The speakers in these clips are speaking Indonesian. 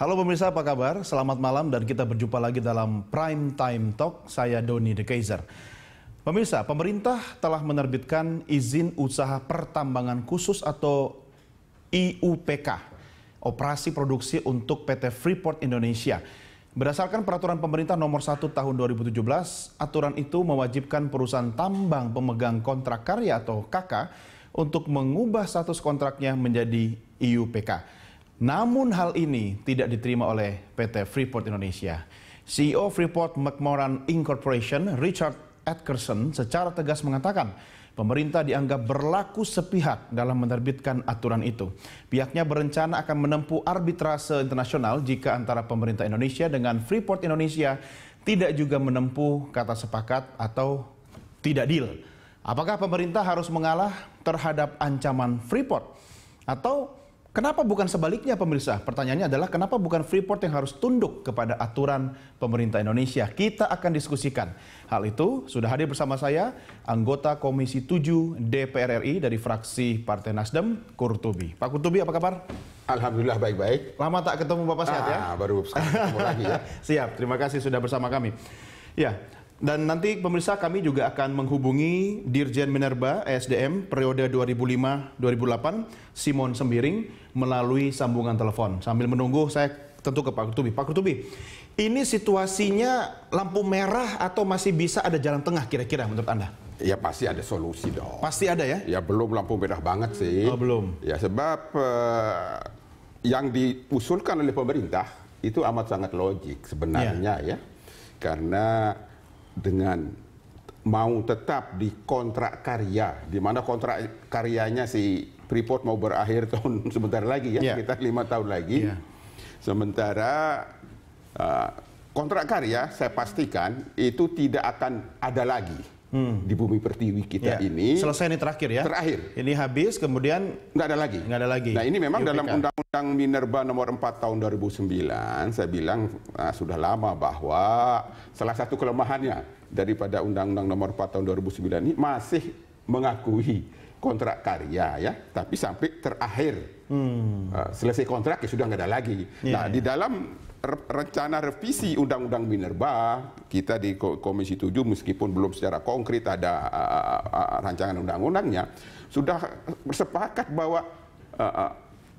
Halo pemirsa, apa kabar? Selamat malam dan kita berjumpa lagi dalam Prime Time Talk. Saya Doni De Kaiser. Pemirsa, pemerintah telah menerbitkan izin usaha pertambangan khusus atau IUPK, operasi produksi untuk PT Freeport Indonesia. Berdasarkan peraturan pemerintah nomor 1 tahun 2017, aturan itu mewajibkan perusahaan tambang pemegang kontrak karya atau KK untuk mengubah status kontraknya menjadi IUPK. Namun hal ini tidak diterima oleh PT Freeport Indonesia. CEO Freeport McMoran Incorporation Richard Atkerson secara tegas mengatakan pemerintah dianggap berlaku sepihak dalam menerbitkan aturan itu. Pihaknya berencana akan menempuh arbitrase internasional jika antara pemerintah Indonesia dengan Freeport Indonesia tidak juga menempuh kata sepakat atau tidak deal. Apakah pemerintah harus mengalah terhadap ancaman Freeport atau Kenapa bukan sebaliknya pemirsa? Pertanyaannya adalah kenapa bukan Freeport yang harus tunduk kepada aturan pemerintah Indonesia? Kita akan diskusikan. Hal itu sudah hadir bersama saya anggota Komisi 7 DPR RI dari fraksi Partai Nasdem, Kurtubi. Pak Kurtubi apa kabar? Alhamdulillah baik-baik. Lama tak ketemu Bapak sehat ya? ah, ya? baru sekarang ketemu lagi ya. Siap, terima kasih sudah bersama kami. Ya, dan nanti pemirsa kami juga akan menghubungi Dirjen Minerba ESDM periode 2005-2008 Simon Sembiring melalui sambungan telepon. Sambil menunggu saya tentu ke Pak Kurtubi. Pak Kurtubi, ini situasinya lampu merah atau masih bisa ada jalan tengah kira-kira menurut Anda? Ya pasti ada solusi dong. Pasti ada ya? Ya belum lampu merah banget sih. Oh belum. Ya sebab eh, yang diusulkan oleh pemerintah itu amat sangat logik sebenarnya ya. ya. Karena dengan mau tetap di kontrak karya, di mana kontrak karyanya si Freeport mau berakhir tahun sebentar lagi ya, yeah. sekitar lima tahun lagi. Yeah. Sementara eh, kontrak karya saya pastikan itu tidak akan ada lagi hmm. di bumi pertiwi kita ya. ini. Selesai ini terakhir ya? Terakhir. Ini habis, kemudian nggak ada lagi. Nggak ada lagi. Nah ini memang UPK. dalam Undang-Undang Minerba Nomor 4 Tahun 2009, saya bilang nah, sudah lama bahwa salah satu kelemahannya daripada Undang-Undang Nomor 4 Tahun 2009 ini masih mengakui kontrak karya ya, tapi sampai terakhir hmm. uh, selesai kontrak ya sudah nggak ada lagi. Yeah. Nah di iya. dalam rencana revisi Undang-Undang Minerba kita di Komisi 7 meskipun belum secara konkret ada uh, uh, rancangan undang-undangnya sudah bersepakat bahwa uh,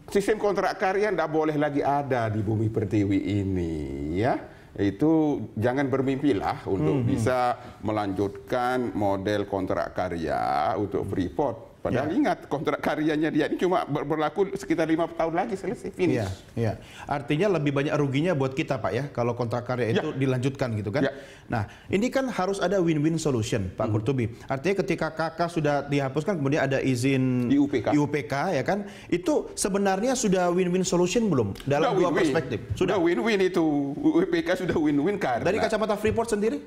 sistem kontrak karya tidak boleh lagi ada di bumi pertiwi ini ya itu jangan bermimpilah untuk mm -hmm. bisa melanjutkan model kontrak karya untuk Freeport Padahal ya. ingat kontrak karyanya dia ini cuma berlaku sekitar lima tahun lagi selesai finish. Iya. ya. Artinya lebih banyak ruginya buat kita pak ya kalau kontrak karya ya. itu ya. dilanjutkan gitu kan. Ya. Nah ini kan harus ada win-win solution Pak hmm. Kurtubi. Artinya ketika KK sudah dihapuskan kemudian ada izin IUPK, IUPK ya kan itu sebenarnya sudah win-win solution belum dalam sudah dua win -win. perspektif. Sudah win-win itu IUPK sudah win-win karena dari kacamata Freeport sendiri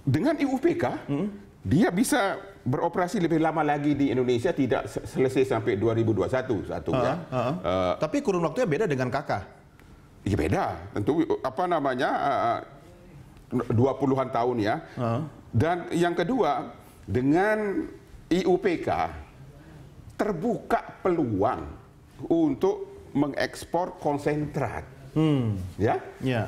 dengan IUPK. Hmm dia bisa beroperasi lebih lama lagi di Indonesia tidak selesai sampai 2021 satu uh, ya. Uh, uh. Tapi kurun waktunya beda dengan kakak. Iya beda. Tentu apa namanya eh, eh, dua puluhan tahun ya. Uh. Dan yang kedua dengan IUPK terbuka peluang untuk mengekspor konsentrat. Hmm. Ya. Yeah.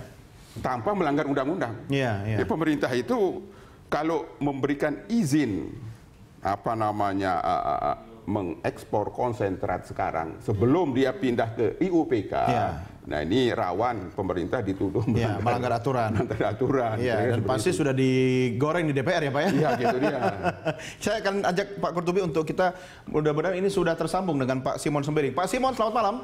Tanpa melanggar undang-undang. Yeah, yeah. Ya, pemerintah itu kalau memberikan izin apa namanya uh, uh, mengekspor konsentrat sekarang sebelum dia pindah ke IUPK. Ya. Nah ini rawan pemerintah dituduh ya, melanggar aturan. Melanggar aturan. Iya, gitu ya, dan pasti sudah digoreng di DPR ya Pak ya. Iya gitu dia. Saya akan ajak Pak Kurtubi untuk kita mudah-mudahan ini sudah tersambung dengan Pak Simon Sembiring. Pak Simon selamat malam.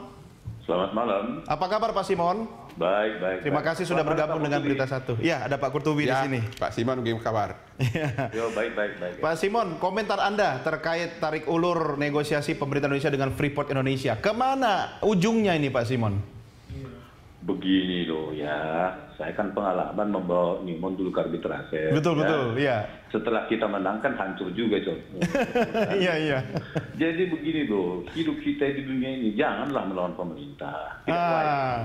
Selamat malam. Apa kabar Pak Simon? Baik, baik. Terima baik. kasih sudah bergabung dengan Berita Satu. Ya, ada Pak Kurtubi ya, di sini. Pak Simon, gimana kabar? Iya. Yo, baik, baik, baik. Pak Simon, komentar Anda terkait tarik ulur negosiasi pemerintah Indonesia dengan Freeport Indonesia. Kemana ujungnya ini, Pak Simon? Begini loh ya, saya kan pengalaman membawa Newmont dulu ke arbitrase. Betul ya. betul, iya. Setelah kita menang kan hancur juga coy. Iya iya. Jadi begini loh, hidup kita di dunia ini janganlah melawan pemerintah. Tidak ah. ya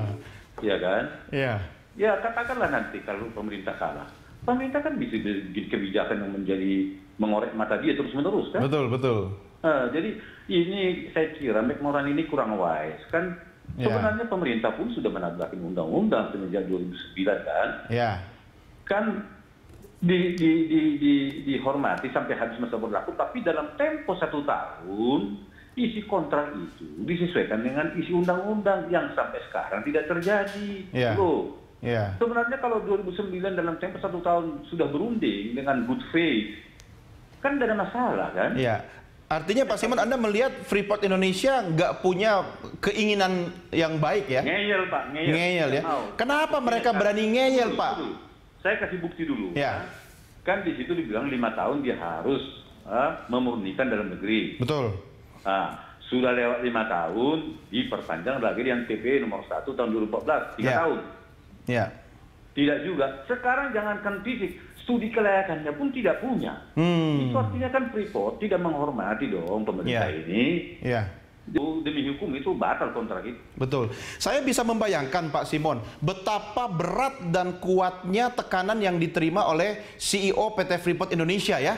Iya kan? Iya. Ya katakanlah nanti kalau pemerintah kalah, pemerintah kan bisa bikin kebijakan yang menjadi mengorek mata dia terus menerus kan? Betul betul. Nah, jadi ini saya kira McMoran ini kurang wise kan Iya. Sebenarnya pemerintah pun sudah menabrak undang-undang semenjak 2009 kan. Yeah. Kan di, di, di, di, dihormati sampai habis masa berlaku, tapi dalam tempo satu tahun isi kontrak itu disesuaikan dengan isi undang-undang yang sampai sekarang tidak terjadi. Yeah. Loh. Yeah. Sebenarnya kalau 2009 dalam tempo satu tahun sudah berunding dengan good faith, kan tidak ada masalah kan? Yeah. Artinya Pak Simon, Anda melihat Freeport Indonesia nggak punya keinginan yang baik ya? Ngeyel Pak, ngeyel. Ngeyel ya. Mau. Kenapa mereka kan berani ngeyel Pak? Saya kasih bukti dulu. Ya. Nah, kan di situ dibilang lima tahun dia harus uh, memurnikan dalam negeri. Betul. Nah, sudah lewat lima tahun diperpanjang lagi yang TP nomor satu tahun 2014, tiga ya. tahun. Ya. Tidak juga. Sekarang jangankan fisik, studi kelayakannya pun tidak punya. Hmm. Itu artinya kan Freeport tidak menghormati dong pemerintah yeah. ini. Yeah. Demi hukum itu batal kontrak itu. Betul. Saya bisa membayangkan Pak Simon betapa berat dan kuatnya tekanan yang diterima oleh CEO PT Freeport Indonesia ya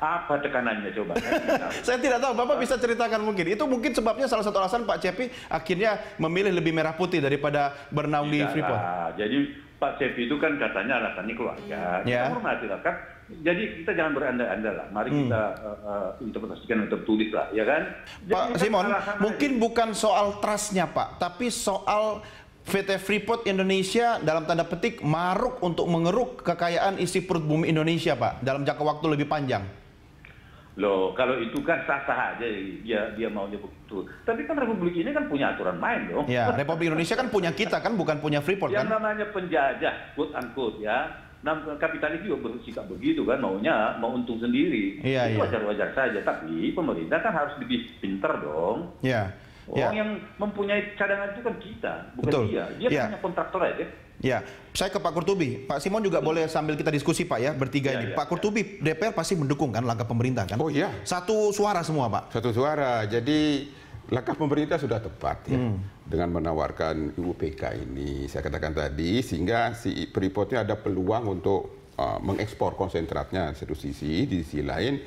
apa tekanannya coba? Saya tidak tahu, Bapak bisa ceritakan mungkin. Itu mungkin sebabnya salah satu alasan Pak Cepi akhirnya memilih lebih merah putih daripada bernaung di Freeport. Jadi Pak Sevi itu kan katanya alasannya keluarga. Yeah. Kita ya. hormati lah kan. Jadi kita jangan berandai-andai lah. Mari hmm. kita uh, eh, eh, uh, interpretasikan untuk tulis lah, ya kan? Jadi Pak kan Simon, mungkin aja. bukan soal trustnya Pak, tapi soal PT Freeport Indonesia dalam tanda petik maruk untuk mengeruk kekayaan isi perut bumi Indonesia Pak dalam jangka waktu lebih panjang. Loh, kalau itu kan sah-sah aja dia dia maunya begitu. Tapi kan Republik ini kan punya aturan main dong. Ya, Republik Indonesia kan punya kita kan, bukan punya Freeport Yang kan. Yang namanya penjajah, quote unquote ya. Nah, kapitalis juga bersikap begitu kan, maunya mau untung sendiri. Iya, itu iya. wajar-wajar ya. saja. Tapi pemerintah kan harus lebih pinter dong. Iya. Ya. Orang ya. yang mempunyai cadangan itu kan kita, bukan Betul. dia. Dia ya. hanya kontraktor aja. Ya, saya ke Pak Kurtubi. Pak Simon juga hmm. boleh sambil kita diskusi Pak ya, bertiga ya, ini. Ya, Pak ya. Kurtubi, ya. DPR pasti mendukung kan langkah pemerintah kan? Oh iya. Satu suara semua Pak. Satu suara. Jadi langkah pemerintah sudah tepat ya. Hmm. Dengan menawarkan UPK ini, saya katakan tadi, sehingga si Freeportnya ada peluang untuk uh, mengekspor konsentratnya satu sisi, di sisi lain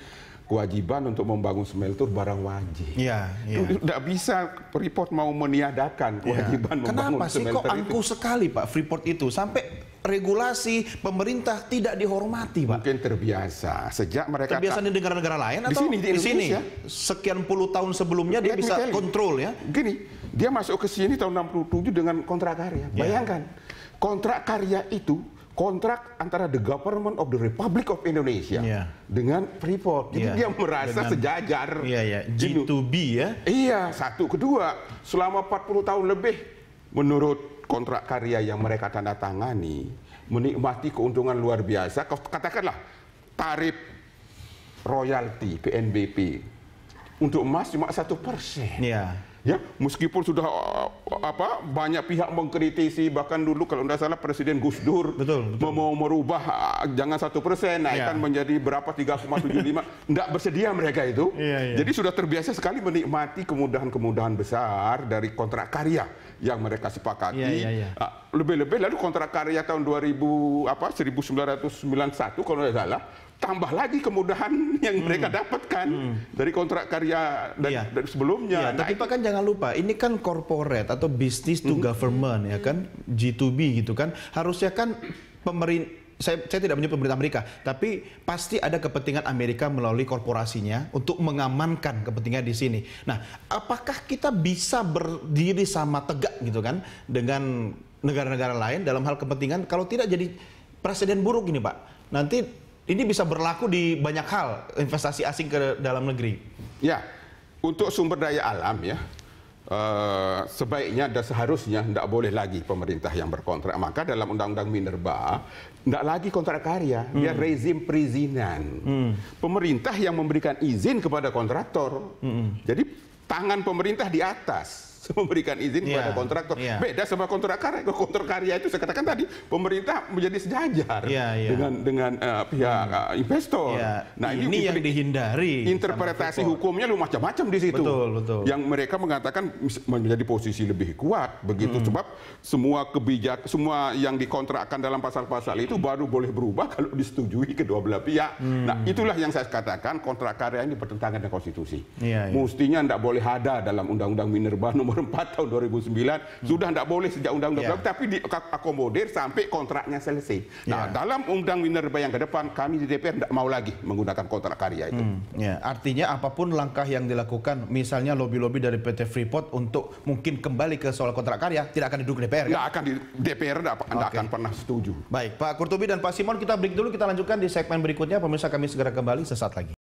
kewajiban untuk membangun smelter barang wajib. Iya. Ya. Tidak bisa Freeport mau meniadakan iya. kewajiban ya. membangun Kenapa smelter Kenapa sih kok angkuh sekali Pak Freeport itu sampai regulasi pemerintah tidak dihormati, Pak. Mungkin terbiasa. Sejak mereka terbiasa di negara-negara lain atau di sini di, di sini sekian puluh tahun sebelumnya dia bisa bisa kontrol ya. Gini, dia masuk ke sini tahun 67 dengan kontrak karya. Ya. Bayangkan, kontrak karya itu kontrak antara the government of the Republic of Indonesia yeah. dengan Freeport. Jadi yeah. dia merasa dengan, sejajar. Iya, yeah, yeah. G2B ya. Iya, satu. Kedua, selama 40 tahun lebih menurut kontrak karya yang mereka tanda tangani, menikmati keuntungan luar biasa, katakanlah tarif royalti PNBP untuk emas cuma satu persen. Yeah. Ya, meskipun sudah eh, apa banyak pihak mengkritisi bahkan dulu kalau tidak salah Presiden Gus Dur mau merubah eh, jangan satu persen naikkan ya. menjadi berapa 3,75 tidak bersedia mereka itu. Ya, ya. Jadi sudah terbiasa sekali menikmati kemudahan-kemudahan besar dari kontrak karya yang mereka sepakati. Iya, iya, iya. Ah, lebih-lebih lalu kontrak karya tahun 2000 apa 1991 kalau tidak salah tambah lagi kemudahan yang hmm. mereka dapatkan hmm. dari kontrak karya dari, ya. dari sebelumnya. Ya, nah, tapi Pak kan jangan lupa, ini kan corporate atau business to hmm. government ya kan, G2B gitu kan. Harusnya kan pemerintah saya, saya tidak menyebut pemerintah Amerika, tapi pasti ada kepentingan Amerika melalui korporasinya untuk mengamankan kepentingan di sini. Nah, apakah kita bisa berdiri sama tegak gitu kan dengan negara-negara lain dalam hal kepentingan? Kalau tidak jadi presiden buruk ini, Pak. Nanti ini bisa berlaku di banyak hal investasi asing ke dalam negeri. Ya, untuk sumber daya alam ya uh, sebaiknya dan seharusnya tidak boleh lagi pemerintah yang berkontrak. Maka dalam Undang-Undang Minerba tidak lagi kontrak karya, hmm. dia rezim perizinan. Hmm. Pemerintah yang memberikan izin kepada kontraktor. Hmm. Jadi tangan pemerintah di atas memberikan izin yeah. kepada iya. kontraktor. Yeah. Beda sama kontrak karya. Kontrak karya itu saya katakan tadi pemerintah menjadi sejajar yeah, yeah. dengan dengan uh, pihak hmm. Eh, investor. Yeah. Nah ini, ini yang dihindari. Interpretasi hukumnya lu macam-macam di situ. Betul, betul. Yang mereka mengatakan menjadi posisi lebih kuat begitu hmm. sebab semua kebijak semua yang dikontrakkan dalam pasal-pasal itu baru boleh berubah kalau disetujui kedua belah pihak. Hmm. Nah itulah yang saya katakan kontrak karya ini bertentangan dengan konstitusi. Yeah, yeah. Mestinya tidak boleh ada dalam Undang-Undang Minerba nomor empat tahun 2009 hmm. sudah tidak boleh sejak undang-undang yeah. Ya. tapi diakomodir sampai kontraknya selesai. Nah, ya. dalam undang Minerba yang ke depan kami di DPR tidak mau lagi menggunakan kontrak karya itu. Hmm. Yeah. Artinya apapun langkah yang dilakukan misalnya lobby lobi dari PT Freeport untuk mungkin kembali ke soal kontrak karya tidak akan duduk DPR. Tidak kan? akan di DPR tidak okay. akan pernah setuju. Baik, Pak Kurtubi dan Pak Simon kita break dulu kita lanjutkan di segmen berikutnya pemirsa kami segera kembali sesaat lagi.